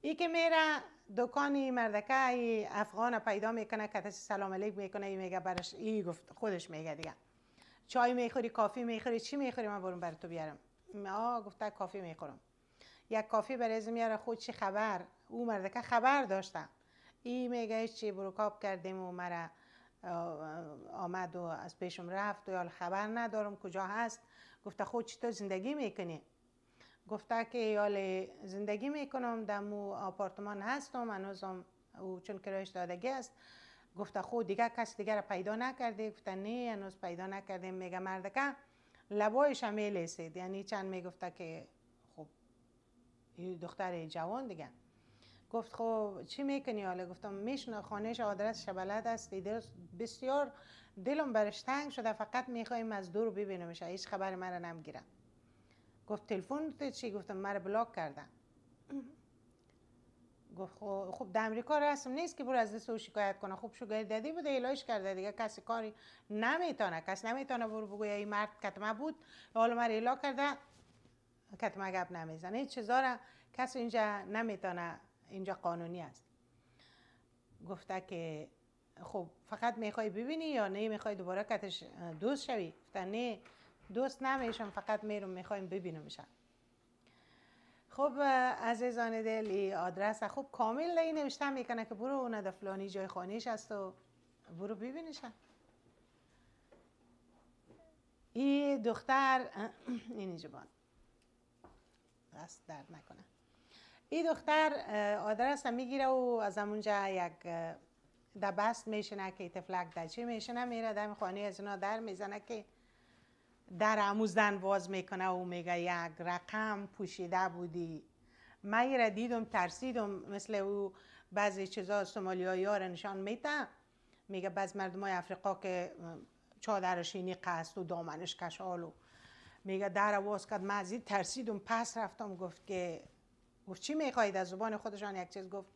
ای که میره دکانی مردکه افغان پیدا میکنه که سلام علیک میکنه ای میگه برش ای گفت خودش میگه دیگه چای میخوری کافی میخوری چی میخوری من برم بر تو بیارم آ گفته کافی میخورم یک کافی برای میاره خود چی خبر او مردکه خبر داشته ای میگه چی بروکاب کردیم و مرا آمد و از پیشم رفت و خبر ندارم کجا هست گفته خود چی تو زندگی میکنی گفته که یال زندگی میکنم در مو آپارتمان هستم هنوزم او چون کرایش دادگی است گفته خود دیگه کس دیگه را پیدا نکرده گفته نه هنوز پیدا نکردیم میگه مردکه لبایش همه لیسید یعنی چند میگفته که خب دختر جوان دیگه گفت خب چی میکنی حالا گفتم میشن خانهش آدرس بلد است بسیار دلم برش تنگ شده فقط میخوایم از دور ببینمش هیچ خبر مرا نمگیرم گفت تلفن چی گفتم مرا بلاک کردن گفت خب،, خب در امریکا رسم نیست که برو از دست او شکایت کنه خب شوگر دادی بوده ایلایش کرده دیگه کسی کاری نمیتونه کس نمیتونه برو بگو این مرد کتمه بود حالا مرا ایلا کرده کتمه گپ نمیزنه هیچ چیزا کسی اینجا نمیتونه اینجا قانونی است گفته که خب فقط میخوای ببینی یا نه میخوای دوباره کتش دوست شوی گفتن نه دوست نمیشم فقط میرم میخوایم ببینمشم خب عزیزان دل ای آدرس خوب کامل لی نوشتم میکنه که برو اون در فلانی جای خانیش هست و برو ببینشم ای دختر این جبان دست درد نکنه ای دختر آدرس میگیره و از اونجا یک دبست بست میشنه که تفلک در چی میشنه میره دم خانه از اینا در میزنه که در آموزدن باز میکنه و میگه یک رقم پوشیده بودی من را دیدم ترسیدم مثل او بعضی چیزا سومالیایی ها را نشان میده میگه بعض مردم های افریقا که چادرشینی قصد و دامنش کشال و میگه در آواز کرد من از ترسیدم پس رفتم گفت که گفت چی میخواید از زبان خودشان یک چیز گفت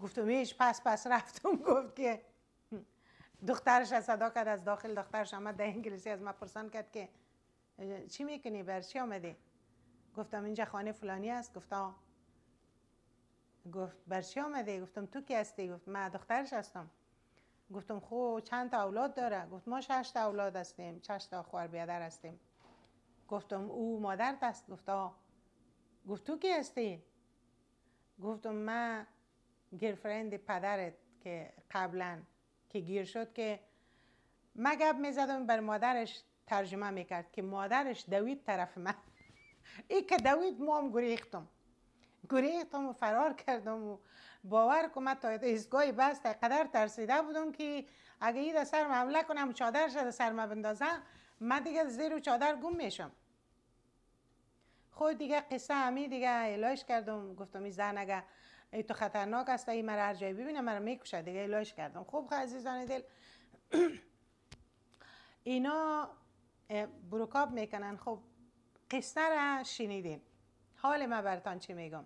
گفتم هیچ پس پس رفتم گفت که دخترش از صدا کرد از داخل دخترش آمد در انگلیسی از من پرسان کرد که چی میکنی بر چی آمدی گفتم اینجا خانه فلانی است گفتا گفت بر چی گفتم تو کی هستی گفت من دخترش هستم گفتم خو چند تا اولاد داره گفت ما شش تا اولاد هستیم شش تا خوار بیادر هستیم گفتم او مادرت است گفتا گفت تو کی هستی گفتم من گرفرند پدرت که قبلا که گیر شد که مگب میزدم بر مادرش ترجمه میکرد که مادرش دوید طرف من ای که دوید ما هم گریختم گریختم و فرار کردم و باور کنم تا ایستگاهی بس قدر ترسیده بودم که اگه ای سر حمله کنم چادر شده سر ما بندازم من دیگه زیر چادر گم میشم خود دیگه قصه همی دیگه علاش کردم گفتم این زن اگه ای تو خطرناک است این مرا هر جایی ببینم مرا میکشد دیگه الهش کردم خب عزیزان دل اینا بروکاب میکنن خب قصه را شنیدین حال ما برتان چی میگم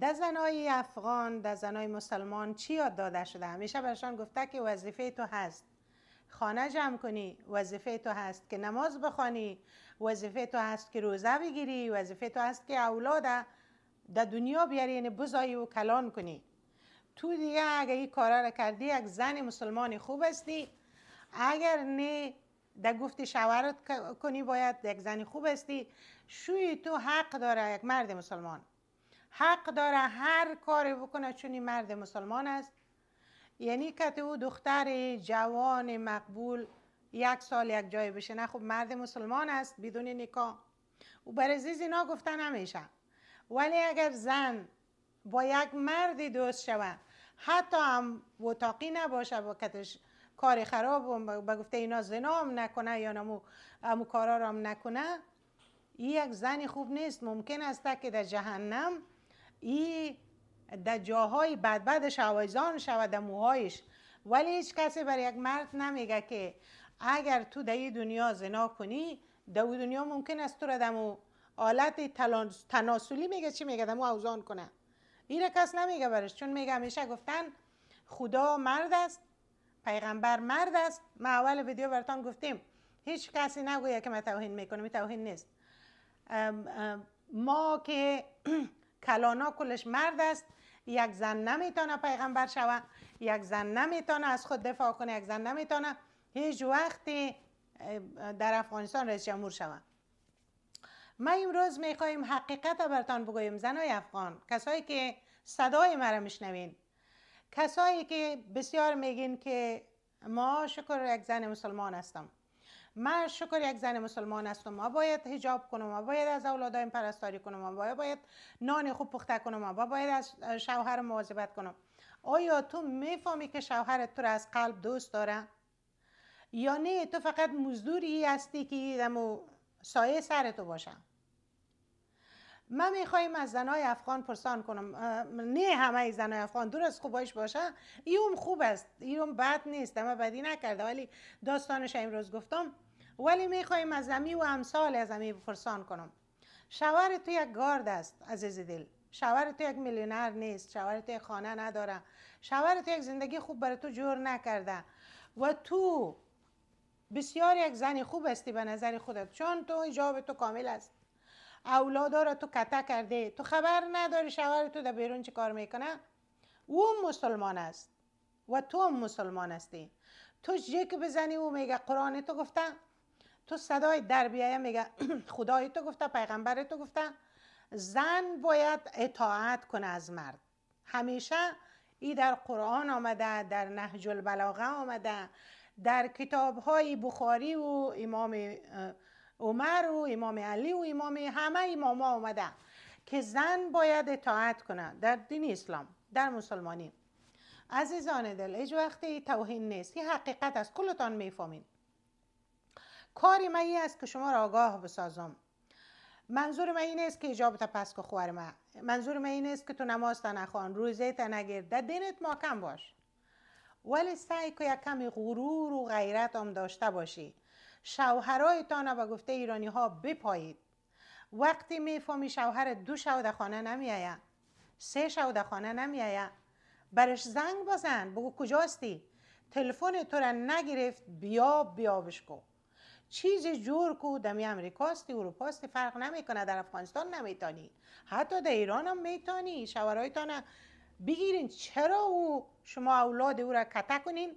ده زنای افغان در زنای مسلمان چی یاد داده شده همیشه برشان گفته که وظیفه تو هست خانه جمع کنی وظیفه تو هست که نماز بخوانی وظیفه تو هست که روزه بگیری وظیفه تو هست که اولاده در دنیا بیاری یعنی بزایی و کلان کنی تو دیگه اگه این کارا را کردی یک زن مسلمان خوب هستی اگر نه در گفت شوهرت کنی باید یک زن خوب هستی شوی تو حق داره یک مرد مسلمان حق داره هر کاری بکنه چون مرد مسلمان است یعنی که او دختر جوان مقبول یک سال یک جای بشه نه خب مرد مسلمان است بدون نکاح او برای اینا گفته نمیشه ولی اگر زن با یک مردی دوست شود حتی هم وطاقی نباشه با کتش کار خراب و به گفته اینا زنا هم نکنه یا نمو امو کارا را هم نکنه ای یک زن خوب نیست ممکن است که در جهنم ای در جاهای بد بد شوایزان شود در موهایش ولی هیچ کسی بر یک مرد نمیگه که اگر تو در دنیا زنا کنی در دنیا ممکن است تو را دمو آلت تناسلی میگه چی میگه دمو اوزان کنه این کس نمیگه برش چون میگه همیشه گفتن خدا مرد است پیغمبر مرد است ما اول ویدیو براتان گفتیم هیچ کسی نگویه که من توهین میکنم توهین نیست ما که کلانا کلش مرد است یک زن نمیتونه پیغمبر شوه یک زن نمیتونه از خود دفاع کنه یک زن نمیتونه هیچ وقتی در افغانستان رئیس جمهور شوه ما امروز میخواهیم حقیقت را برتان بگوییم زنای افغان کسایی که صدای را میشنوین کسایی که بسیار میگین که ما شکر یک زن مسلمان هستم من شکر یک زن مسلمان هستم ما باید حجاب کنم ما باید از اولادایم پرستاری کنم ما باید, نان خوب پخته کنم ما باید از شوهر مواظبت کنم آیا تو میفهمی که شوهرت تو را از قلب دوست داره یا نه تو فقط مزدوری هستی که دمو سایه سر تو باشه من میخوایم از زنای افغان پرسان کنم نه همه زنای افغان دور از خوبایش باشه ایوم خوب است ایوم بد نیست اما بدی نکرده ولی داستانش امروز گفتم ولی میخوایم از زمی و امثال از زمی پرسان کنم شوهر تو یک گارد است عزیز دل شوهر تو یک میلیونر نیست شوهر تو یک خانه نداره شوهر تو یک زندگی خوب برای تو جور نکرده و تو بسیار یک زنی خوب هستی به نظر خودت چون تو ایجاب تو کامل است اولادا را تو کته کرده تو خبر نداری شوهر تو در بیرون چه کار میکنه او مسلمان است و تو هم مسلمان هستی تو یک بزنی او میگه قرآن تو گفته تو صدای در بیایه میگه خدای تو گفته پیغمبر تو گفته زن باید اطاعت کنه از مرد همیشه ای در قرآن آمده در نهج البلاغه آمده در کتاب های بخاری و امام عمر و امام علی و امام همه اماما آمده که زن باید اطاعت کنه در دین اسلام در مسلمانی عزیزان دل هیچ وقتی توهین نیست این حقیقت از کلتان میفهمین کاری ما این است که شما را آگاه بسازم منظور ما این است که اجابت پس که خوار ما منظور ما این است که تو نماز تا نخوان روزه تا نگیر در دینت ما کم باش ولی سعی که یک کمی غرور و غیرت هم داشته باشی شوهرایتان و گفته ایرانی ها بپایید وقتی میفهمی شوهر دو شوده خانه آیا سه شوده خانه نمیایه برش زنگ بزن بگو کجاستی تلفن تو را نگرفت بیا بیا بشکو چیز جور کو دمی امریکاستی اروپاستی فرق نمیکنه در افغانستان نمیتانی حتی در ایران هم میتانی شوهرایتان بگیرین چرا او شما اولاد او را کتا کنین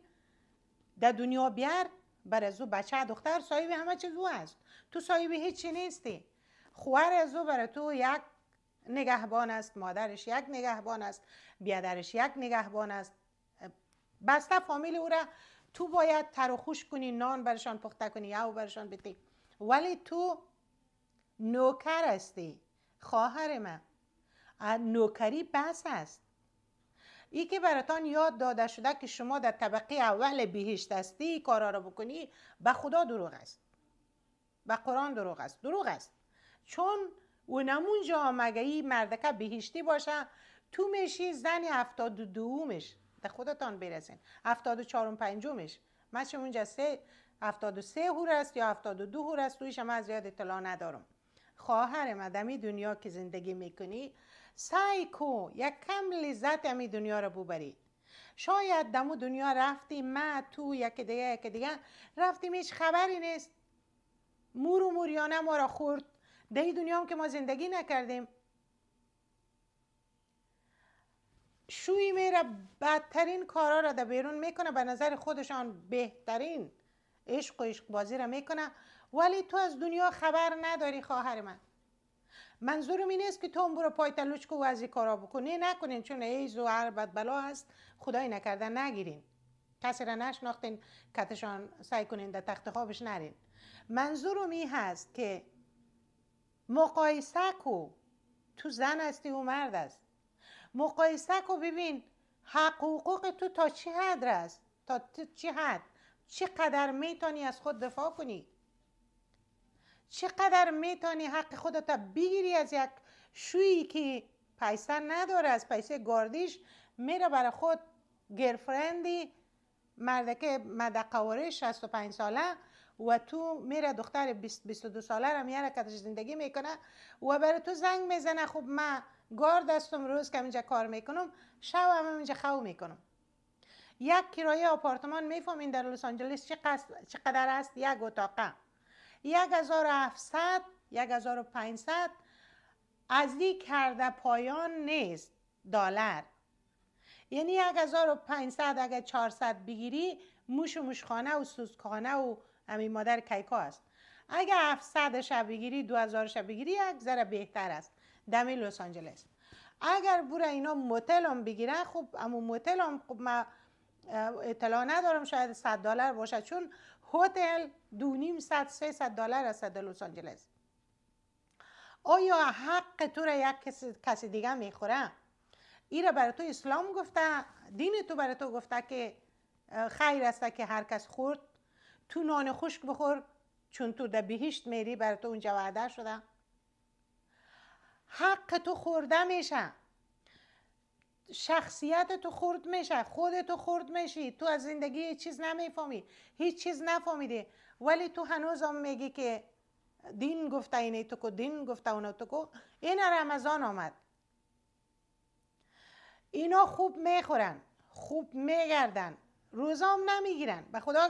در دنیا بیار بر او بچه دختر صاحب همه چیز او است تو صاحب هیچی نیستی خوهر از او بر تو یک نگهبان است مادرش یک نگهبان است بیادرش یک نگهبان است بسته فامیل او را تو باید تر و خوش کنی نان برشان پخته کنی یا برشان بتی ولی تو نوکر هستی خواهر من نوکری بس است ای که براتان یاد داده شده که شما در طبقه اول بهشت هستی کارا را بکنی به خدا دروغ است به قرآن دروغ است دروغ است چون و نمون جا مگه ای مردکه بهشتی باشه تو میشی زن هفتاد و دومش در خودتان برسین هفتاد و چهارم پنجمش من چون اونجا سه هفتاد و سه هور است یا هفتاد و دو هور است تویش من از یاد اطلاع ندارم خواهر مدمی دنیا که زندگی میکنی سعی کو یک کم لذت امی دنیا را ببری شاید دمو دنیا رفتی ما تو یک دیگه یک دیگه رفتیم هیچ خبری نیست مور و موریانه ما را خورد دهی دنیا هم که ما زندگی نکردیم شوی میره بدترین کارا را در بیرون میکنه به نظر خودشان بهترین عشق و عشق بازی را میکنه ولی تو از دنیا خبر نداری خواهر من منظورم این است که تو برو پای تلوش کو از کارا بکنی نکنین چون ایز و هر بد بلا هست خدای نکردن نگیرین کسی را نشناختین کتشان سعی کنین در تخت خوابش نرین منظورم این هست که مقایسه کو تو زن هستی و مرد است مقایسه کو ببین حق و حقوق تو تا چی حد است تا چی حد چقدر میتونی از خود دفاع کنی چقدر میتونی حق خودتا بگیری از یک شویی که پیسه نداره از پیسه گاردیش میره برای خود گرفرندی مردکه مد قواره 65 ساله و تو میره دختر 22 ساله رو میاره که زندگی میکنه و برای تو زنگ میزنه خب من گار دستم روز که اینجا کار میکنم شب هم اینجا خواه میکنم یک کرایه آپارتمان میفهمین در لس آنجلس چقدر است یک اتاقه 1700 1500 دی کرده پایان نیست دلار یعنی 1500 اگه 400 بگیری موش و موشخانه و سوسکانه و امی مادر کیکا است اگه 700 شب بگیری 2000 شب بگیری یک ذره بهتر است دم لس آنجلس اگر بوره اینا موتل هم بگیره خب اما موتل هم خب اطلاع ندارم شاید 100 دلار باشه چون هتل دو نیم صد سه صد دلار است در لس آنجلس آیا حق تو را یک کس، کسی دیگه میخوره این را برای تو اسلام گفته دین تو برای تو گفته که خیر است که هر کس خورد تو نان خشک بخور چون تو در بهشت میری برای تو اونجا وعده شده حق تو خورده میشه شخصیت تو خورد میشه تو خورد میشی تو از زندگی هیچ چیز نمیفهمی هیچ چیز نفهمیدی ولی تو هنوزم میگی که دین گفته اینه تو کو دین گفته اون تو کو این رمضان آمد اینا خوب میخورن خوب میگردن روزام نمیگیرن به خدا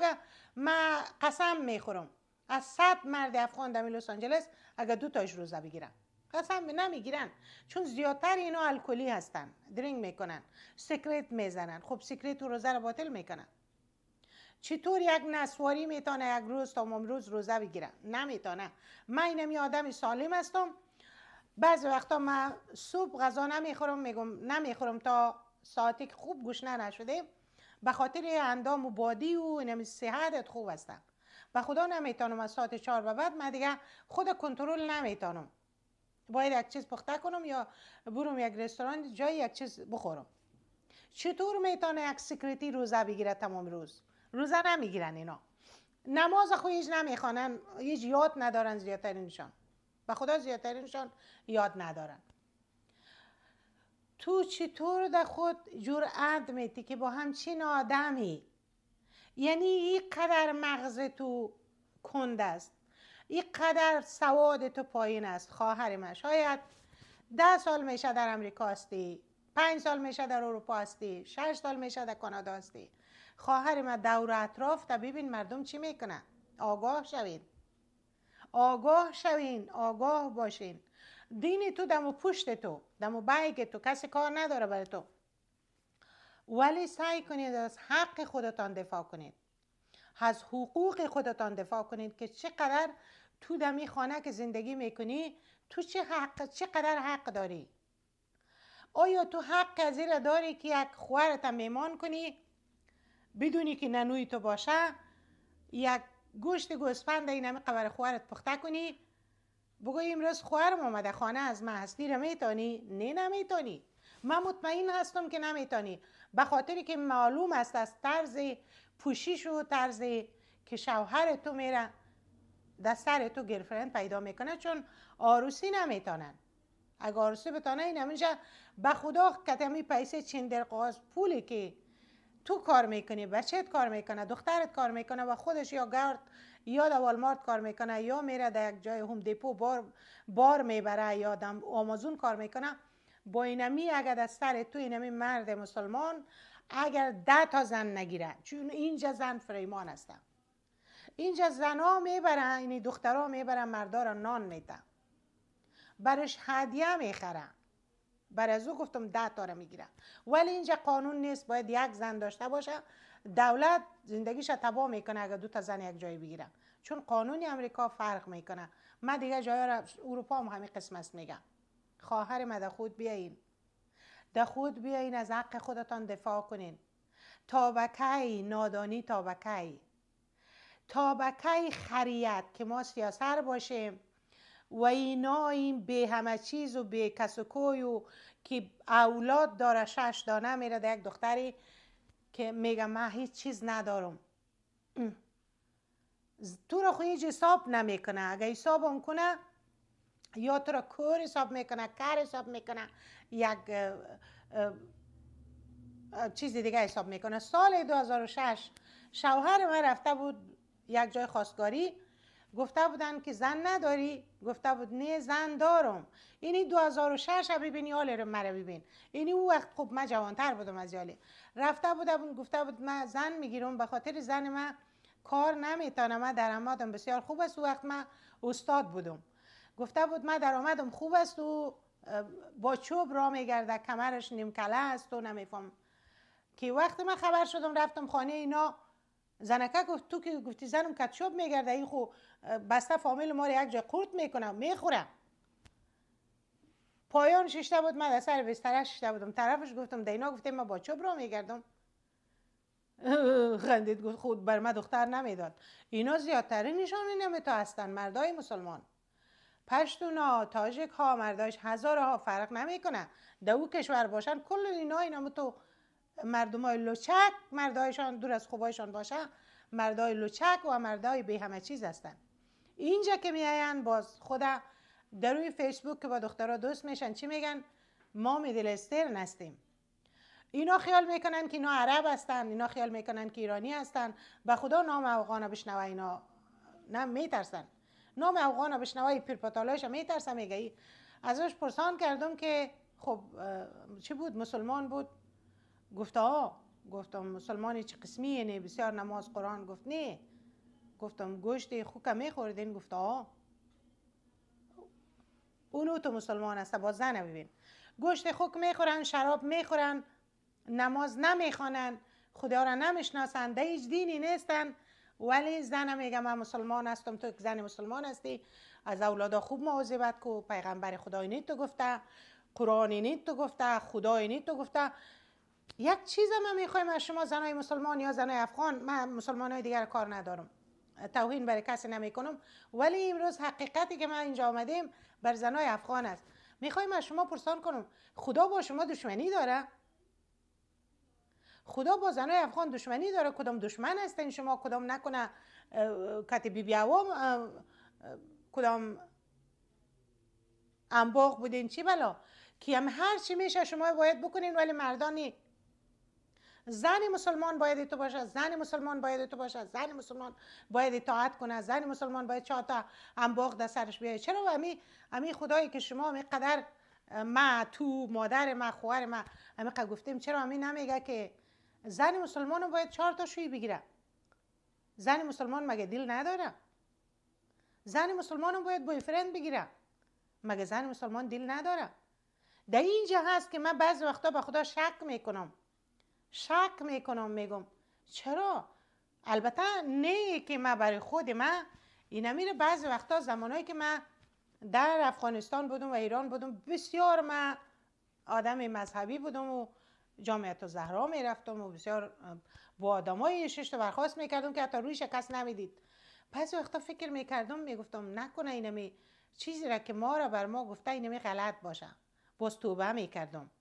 من قسم میخورم از صد مرد افغان در لس آنجلس اگر دو تاش روزه بگیرن قسم نمیگیرن چون زیادتر اینا الکلی هستن درینگ میکنن سیکرت میزنن خب سیکرت و روزه رو باطل میکنن چطور یک نسواری میتونه یک روز تا امروز روزه بگیره نمیتونه من یه آدم سالم هستم بعض وقتا من صبح غذا نمیخورم میگم نمیخورم تا ساعتی که خوب گشنه نشده به خاطر اندام و بادی و اینم صحتت خوب هستم و خدا نمیتونم از ساعت چهار به بعد من دیگه خود کنترل نمیتونم باید یک چیز پخته کنم یا بروم یک رستوران جایی یک چیز بخورم چطور میتونه یک سکرتی روزه بگیره تمام روز روزه نمیگیرن اینا نماز خو هیچ نمیخوانن هیچ یاد ندارن زیادترینشان و خدا زیادترینشان یاد ندارن تو چطور در خود جرأت میتی که با همچین آدمی یعنی قدر مغز تو کند است قدر سواد تو پایین است خواهر من شاید ده سال میشه در امریکا هستی پنج سال میشه در اروپا هستی شش سال میشه در کانادا هستی خواهر ما دور اطراف تا ببین مردم چی میکنه آگاه شوین آگاه شوین آگاه باشین دین تو دمو و پشت تو دمو و تو کسی کار نداره برای تو ولی سعی کنید از حق خودتان دفاع کنید از حقوق خودتان دفاع کنید که چقدر تو دمی خانه که زندگی میکنی تو چه حق چقدر حق داری آیا تو حق از را داری که یک خوارت میمان کنی بدونی که ننوی تو باشه یک گوشت گوسفند این همه قبر خوارت پخته کنی بگو امروز خوارم آمده خانه از من هستی رو میتانی نه نمیتانی من مطمئن هستم که نمیتانی به خاطری که معلوم است از طرز پوشیش و طرز که شوهر تو میره دستر تو گرفرند پیدا میکنه چون آروسی نمیتانن اگر آروسی بتانه این همینجا به خدا کتمی پیسه چندرقاز پولی که تو کار میکنی بچهت کار میکنه دخترت کار میکنه و خودش یا گرد یا در والمارت کار میکنه یا میره در یک جای هم دیپو بار, بار میبره یا در آمازون کار میکنه با اینمی اگر از سر تو اینمی مرد مسلمان اگر ده تا زن نگیره چون اینجا زن فریمان هستن اینجا زنا میبرن اینی دخترها میبرن مردا را نان میدن برش هدیه میخرن برای او گفتم ده تا را میگیرم ولی اینجا قانون نیست باید یک زن داشته باشه دولت زندگیش تباه میکنه اگر دو تا زن یک جای بگیره چون قانون امریکا فرق میکنه من دیگه جای اروپا هم همین قسمت میگم خواهر ما خود بیاین ده خود بیاین از حق خودتان دفاع کنین تابکه نادانی تابکه تابکه خریت که ما سیاسر باشیم و اینا این به همه چیز و به کس و کوی و که اولاد داره شش دانه میره یک دختری که میگه من هیچ چیز ندارم تو را خویج هیچ حساب نمیکنه اگه حساب اون کنه یا تو را کور حساب میکنه کار حساب میکنه یک چیز دیگه حساب میکنه سال 2006 شوهر من رفته بود یک جای خواستگاری گفته بودن که زن نداری گفته بود نه زن دارم اینی 2006 ببینی حال رو مرا ببین اینی او وقت خب من جوانتر بودم از یالی رفته بودم گفته بود من زن میگیرم به خاطر زن من کار نمیتانم من درآمدم بسیار خوب است او وقت من استاد بودم گفته بود من درآمدم خوب است و با چوب را میگرده کمرش نیم کله است و نمیفهم که وقت من خبر شدم رفتم خانه اینا زنکه گفت تو که گفتی زنم کتشوب میگرده این خو بسته فامیل ما رو یک جا قورت میکنم میخورم پایان ششته بود من در سر بسترش ششته بودم طرفش گفتم دینا گفته ما با چوب را میگردم خندید گفت خود بر ما دختر نمیداد اینا زیادترین نشانه تا هستن مردای مسلمان پشتونا تاجک ها مرداش ها فرق نمیکنه در او کشور باشن کل اینا اینا تو مردم های لوچک مردایشان دور از خوبایشان باشه، مردای لوچک و مردای به همه چیز هستن اینجا که میاین باز خدا در روی فیسبوک که با دخترها دوست میشن چی میگن ما میدل استر نستیم اینا خیال میکنن که اینا عرب هستن اینا خیال میکنن که ایرانی هستن به خدا نام افغان بشنوه اینا نه میترسن نام افغان بشنوه پیرپاتالایش میترسه میگه ازش پرسان کردم که خب چی بود مسلمان بود گفت آه گفتم مسلمانی چه قسمی نه یعنی؟ بسیار نماز قرآن گفت نه گفتم گوشت خوکا میخوردین گفت آه اونو تو مسلمان است با زن ببین گوشت خوک میخورن شراب میخورن نماز نمیخوانن خدا را نمیشناسن در هیچ دینی نیستن ولی زن میگه من مسلمان هستم تو زن مسلمان هستی از اولادا خوب مواظبت کو پیغمبر خدای نیت تو گفته قرآن نیت تو گفته خدای نیت تو گفته یک چیز ما میخوایم از شما زنای مسلمان یا زنای افغان من مسلمان های دیگر کار ندارم توهین برای کسی نمی کنم ولی امروز حقیقتی که ما اینجا آمدیم بر زنای افغان است میخوایم از شما پرسان کنم خدا با شما دشمنی داره خدا با زنای افغان دشمنی داره کدام دشمن این شما کدام نکنه کتی بی کدام انباغ بودین چی بلا که هم هر چی میشه شما باید بکنین ولی مردانی زن مسلمان باید تو باشه زن مسلمان باید تو باشه زن مسلمان باید اطاعت کنه، زن مسلمان باید چهار تا انباغ در سرش بیاید چرا امی امی خدایی که شما میقدر ما تو مادر ما خواهر ما همیقدر گفتیم چرا امی نمیگه که زن مسلمان باید چهار تا شوی بگیره زن مسلمان مگه دل نداره زن مسلمان باید بوی فرند بگیره مگه زن مسلمان دل نداره در اینجا هست که من بعض وقتا به خدا شک میکنم شک میکنم میگم چرا البته نه که من برای خود من اینا میره بعض وقتا زمانهایی که من در افغانستان بودم و ایران بودم بسیار من آدم مذهبی بودم و جامعه تا زهرا میرفتم و بسیار با های شش و برخواست میکردم که حتی روی شکست نمیدید پس وقتا فکر میکردم میگفتم نکنه اینمی چیزی را که ما را بر ما گفته اینمی غلط باشم باز توبه میکردم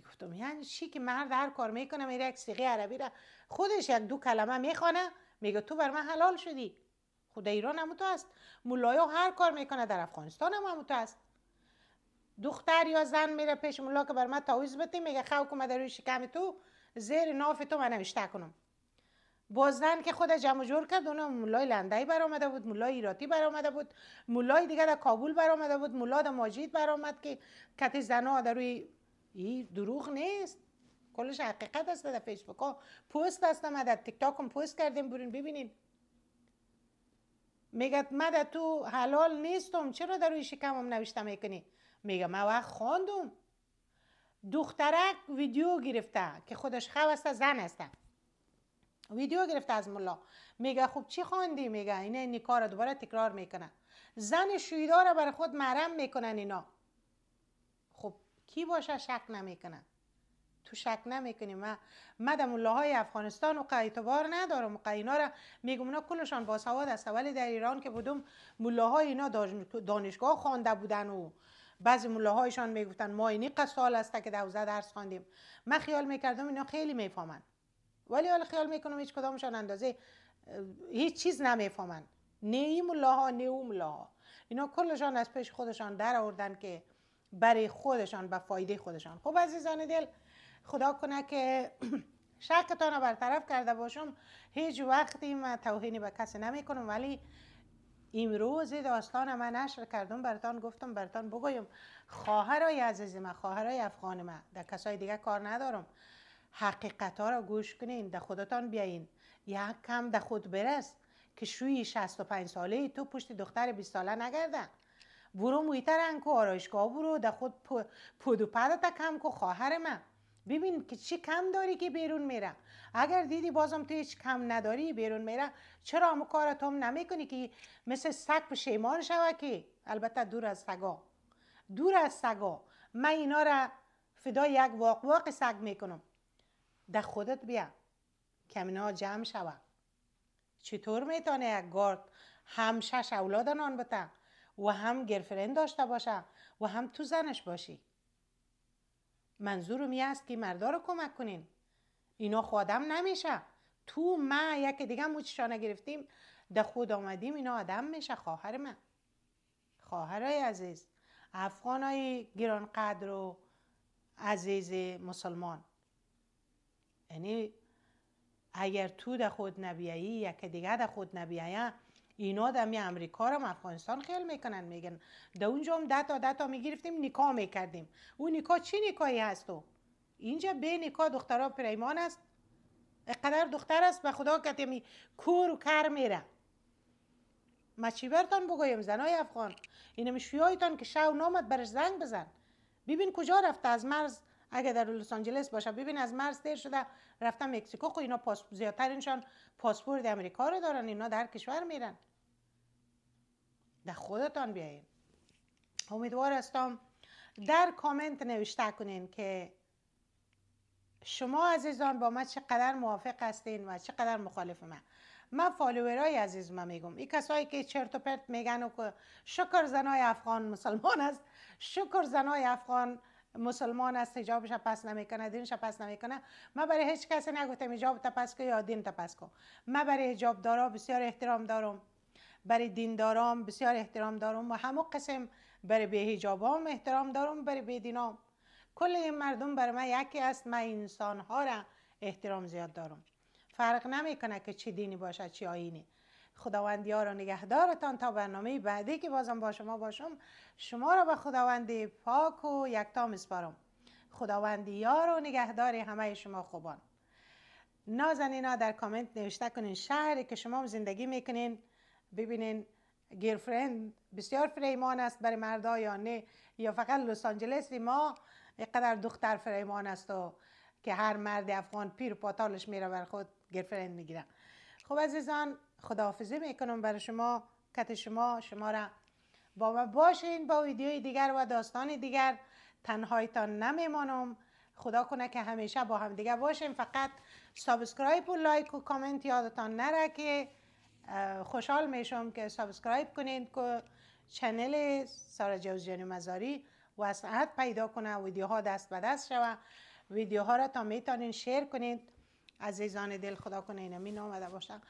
گفتم یعنی چی که من هر کار میکنم این سیغه عربی را خودش یک دو کلمه میخوانه میگه تو بر من حلال شدی خود ایران هم تو است مولایو هر کار میکنه در افغانستان هم تو است دختر یا زن میره پیش مولا که بر من تعویض بده میگه خاک در روی شکم تو زیر ناف تو من نوشته کنم زن که خود جمع جور کرد اون مولای بر برآمده بود مولای ایراتی برآمده بود مولای دیگه در کابل برآمده بود مولا در ماجید برآمد که کت زنا در روی این دروغ نیست کلش حقیقت است در فیسبوک ها پست است در تیک تاک هم پست کردیم برین ببینین میگه در تو حلال نیستم چرا در روی هم نوشته میکنی میگه من وقت خواندم دخترک ویدیو گرفته که خودش خواسته زن است ویدیو گرفته از ملا میگه خب چی خواندی میگه اینه نیکار دوباره تکرار میکنه. زن شویدار را برای خود محرم میکنن اینا کی باشه شک نمیکنه تو شک نمیکنی من مدام مله های افغانستان و قیتبار ندارم و قینا را میگم نه کلشان باسواد است ولی در ایران که بودم مله های اینا دانشگاه خوانده بودن و بعضی مله هایشان میگفتن ما اینی سال است که دوزه درس خواندیم من خیال میکردم اینا خیلی میفهمن ولی حالا خیال میکنم هیچ کدامشان اندازه هیچ چیز نمیفهمن نه مله ها نه اون مله اینا کلشان از پیش خودشان در آوردن که برای خودشان و فایده خودشان خب عزیزان دل خدا کنه که شکتان رو برطرف کرده باشم هیچ وقتی من توهینی به کسی نمی کنم ولی امروز داستان من نشر کردم برتان گفتم برتان بگویم خواهرای عزیز من خواهرای افغان من در کسای دیگه کار ندارم حقیقت ها را گوش کنین در خودتان بیاین یک کم در خود برس که شوی 65 ساله تو پشت دختر 20 ساله نگردن برو مویتر انکو آرایشگاه برو در خود پودو تا کم کو خواهر من ببین که چی کم داری که بیرون میره اگر دیدی بازم تو هیچ کم نداری بیرون میره چرا هم کارت هم نمیکنی که مثل سگ پشیمان شوه که البته دور از سگا دور از سگا من اینا را فدا یک واق واق سگ میکنم در خودت بیا کمینا جمع شوه چطور میتونه یک گارد همشش اولاد نان بتن و هم گرفرند داشته باشه و هم تو زنش باشی منظورم یه است که مردا رو کمک کنین اینا خودم نمیشه تو ما یک دیگه موچشانه گرفتیم ده خود آمدیم اینا آدم میشه خواهر من خواهرای عزیز افغانای گرانقدر و عزیز مسلمان یعنی اگر تو ده خود نبیایی یک دیگه ده خود نبیایی اینا دمی امریکا رو افغانستان خیل میکنن میگن ده اونجا هم ده تا ده تا میگرفتیم نکاح میکردیم او نکاح چی نکاحی هستو اینجا به نکاح دخترها پریمان است اقدر دختر است به خدا کتمی کور و کر میره ما چی برتان بگویم زنای افغان اینم شویایتان که شو نامد برش زنگ بزن ببین کجا رفته از مرز اگه در لس آنجلس باشه ببین از مرز دیر شده رفتن مکزیکو خو خب اینا پاس زیادترینشان پاسپورت امریکا رو دارن اینا در کشور میرن در خودتان بیاین. امیدوار هستم در کامنت نوشته کنین که شما عزیزان با من چقدر موافق هستین و چقدر مخالف من من فالوورای عزیز من میگم این کسایی که چرت و پرت میگن و شکر زنای افغان مسلمان است شکر زنای افغان مسلمان است حجابش پس نمیکنه دینش پس نمیکنه من برای هیچ کسی نگفتم حجاب تپس کو یا دین پس کو من برای حجاب دارا بسیار احترام دارم برای دیندارام بسیار احترام دارم و همه قسم برای هجابام احترام دارم برای دینام کل این مردم برای من یکی است من انسان ها را احترام زیاد دارم فرق نمیکنه که چی دینی باشد چی آینی خداوندی ها را نگهدارتان تا برنامه بعدی که بازم با شما باشم شما را به خداوند پاک و یکتا میسپارم خداوندی ها را نگهدار همه شما خوبان نازنینا در کامنت نوشته کنین شهری که شما زندگی میکنین ببینین گیرفرند بسیار فریمان است برای مردا یا نه یا فقط لس آنجلس ما یکقدر دختر فریمان است و که هر مرد افغان پیر پاتالش میره بر خود گیرفرند میگیره خب عزیزان خداحافظی میکنم برای شما کت شما شما را با ما باشین با ویدیوی دیگر و داستان دیگر تنهایتان نمیمانم خدا کنه که همیشه با هم دیگه باشیم فقط سابسکرایب و لایک و کامنت یادتان نره که خوشحال میشم که سابسکرایب کنین که چنل سارا جوزجانی مزاری وسعت پیدا کنه ویدیوها دست به دست شوه ویدیوها را تا میتونین شیر کنید عزیزان دل خدا کنه اینا می نامده باشم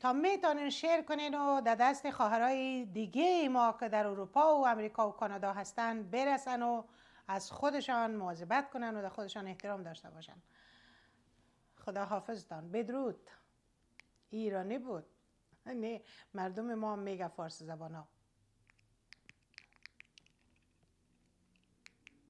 تا میتونین شیر کنین و در دست خواهرای دیگه ما که در اروپا و امریکا و کانادا هستن برسن و از خودشان مواظبت کنن و در خودشان احترام داشته باشن خدا حافظتان بدرود ایرانی بود یعنی مردم ما میگه فارسی زبان ها